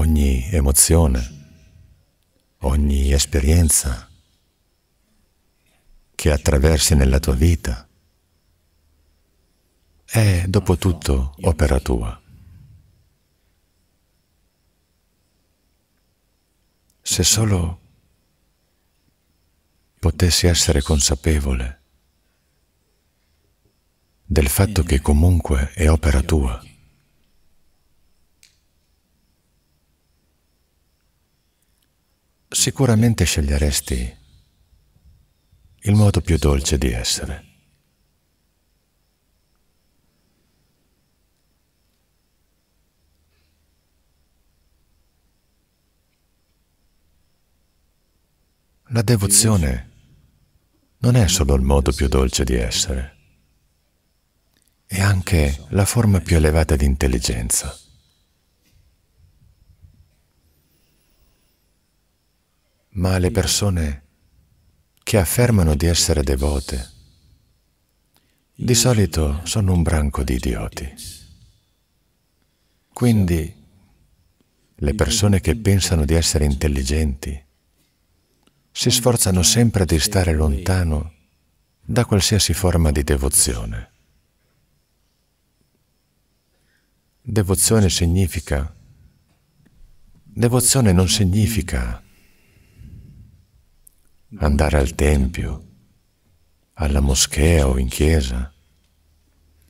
ogni emozione, ogni esperienza che attraversi nella tua vita è, dopo tutto, opera tua. Se solo potessi essere consapevole del fatto che comunque è opera tua, sicuramente sceglieresti il modo più dolce di essere. La devozione non è solo il modo più dolce di essere, è anche la forma più elevata di intelligenza. ma le persone che affermano di essere devote di solito sono un branco di idioti. Quindi le persone che pensano di essere intelligenti si sforzano sempre di stare lontano da qualsiasi forma di devozione. Devozione significa... Devozione non significa andare al tempio, alla moschea o in chiesa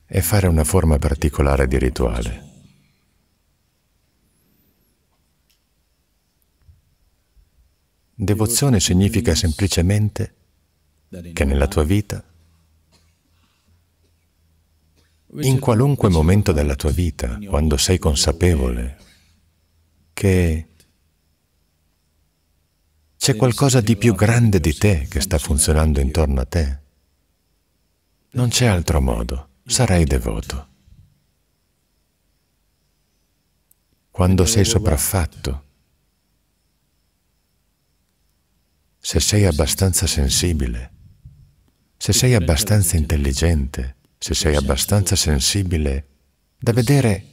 e fare una forma particolare di rituale. Devozione significa semplicemente che nella tua vita, in qualunque momento della tua vita, quando sei consapevole che c'è qualcosa di più grande di te che sta funzionando intorno a te. Non c'è altro modo, sarai devoto. Quando sei sopraffatto, se sei abbastanza sensibile, se sei abbastanza intelligente, se sei abbastanza sensibile, da vedere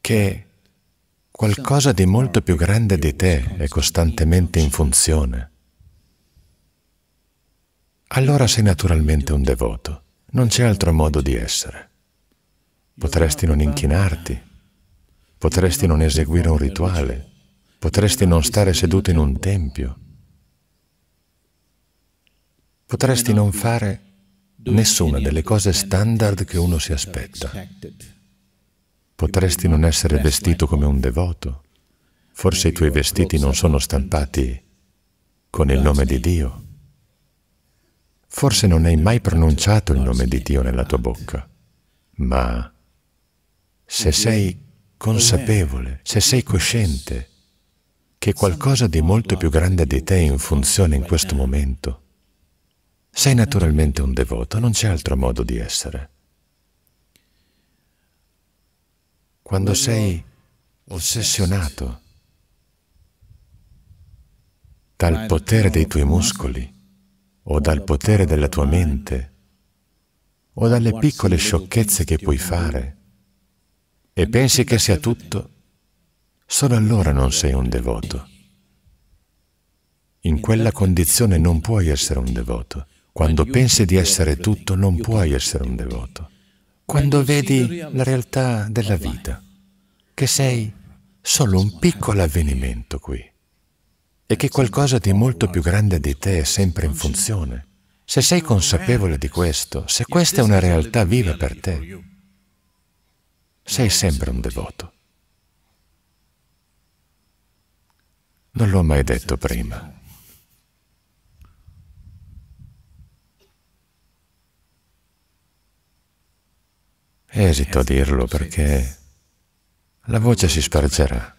che Qualcosa di molto più grande di te è costantemente in funzione. Allora sei naturalmente un devoto. Non c'è altro modo di essere. Potresti non inchinarti, potresti non eseguire un rituale, potresti non stare seduto in un tempio, potresti non fare nessuna delle cose standard che uno si aspetta. Potresti non essere vestito come un devoto. Forse i tuoi vestiti non sono stampati con il nome di Dio. Forse non hai mai pronunciato il nome di Dio nella tua bocca, ma se sei consapevole, se sei cosciente che qualcosa di molto più grande di te è in funzione in questo momento, sei naturalmente un devoto, non c'è altro modo di essere. quando sei ossessionato dal potere dei tuoi muscoli o dal potere della tua mente o dalle piccole sciocchezze che puoi fare e pensi che sia tutto, solo allora non sei un devoto. In quella condizione non puoi essere un devoto. Quando pensi di essere tutto non puoi essere un devoto quando vedi la realtà della vita, che sei solo un piccolo avvenimento qui e che qualcosa di molto più grande di te è sempre in funzione. Se sei consapevole di questo, se questa è una realtà viva per te, sei sempre un devoto. Non l'ho mai detto prima. Esito a dirlo perché la voce si spargerà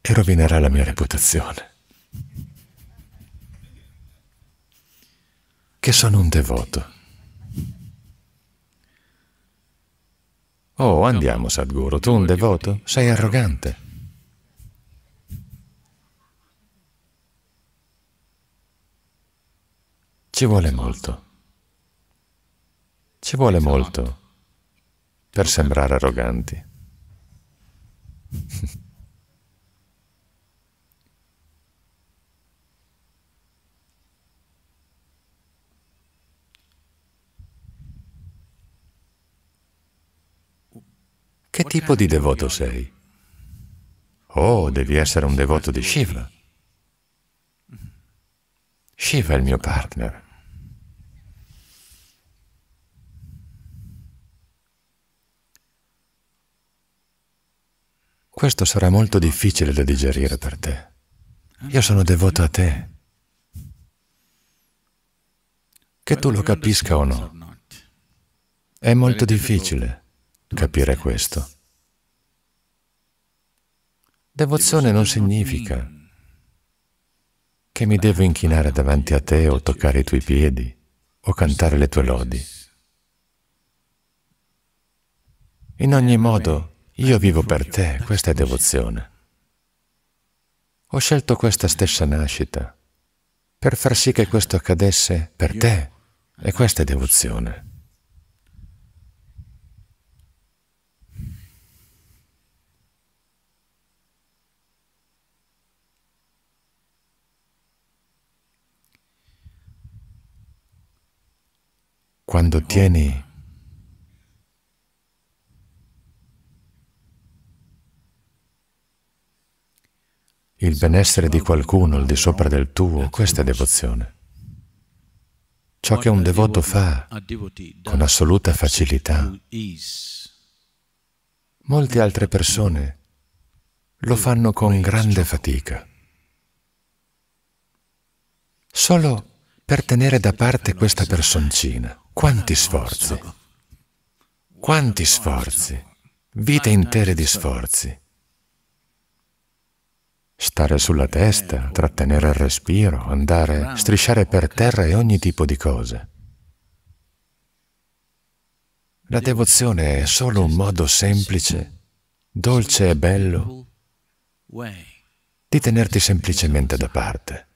e rovinerà la mia reputazione. Che sono un devoto. Oh, andiamo, Sadhguru, tu un devoto? Sei arrogante. Ci vuole molto. Ci vuole molto per sembrare arroganti. Che tipo di devoto sei? Oh, devi essere un devoto di Shiva. Shiva è il mio partner. Questo sarà molto difficile da digerire per te. Io sono devoto a te. Che tu lo capisca o no. È molto difficile capire questo. Devozione non significa che mi devo inchinare davanti a te o toccare i tuoi piedi o cantare le tue lodi. In ogni modo, io vivo per te, questa è devozione. Ho scelto questa stessa nascita per far sì che questo accadesse per te, e questa è devozione. Quando tieni il benessere di qualcuno al di sopra del tuo, questa è devozione. Ciò che un devoto fa con assoluta facilità, molte altre persone lo fanno con grande fatica. Solo per tenere da parte questa personcina, quanti sforzi, quanti sforzi, vite intere di sforzi stare sulla testa, trattenere il respiro, andare, strisciare per terra e ogni tipo di cose. La devozione è solo un modo semplice, dolce e bello di tenerti semplicemente da parte.